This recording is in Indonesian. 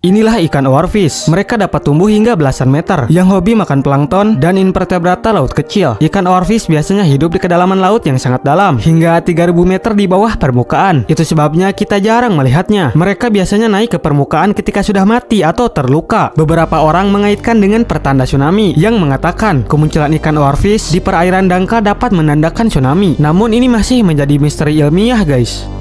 Inilah ikan oarfish. Mereka dapat tumbuh hingga belasan meter, yang hobi makan plankton dan invertebrata laut kecil. Ikan oarfish biasanya hidup di kedalaman laut yang sangat dalam, hingga 3000 meter di bawah permukaan. Itu sebabnya kita jarang melihatnya. Mereka biasanya naik ke permukaan ketika sudah mati atau terluka. Beberapa orang mengaitkan dengan pertanda tsunami, yang mengatakan kemunculan ikan oarfish di perairan dangkal dapat menandakan tsunami. Namun ini masih menjadi misteri ilmiah guys.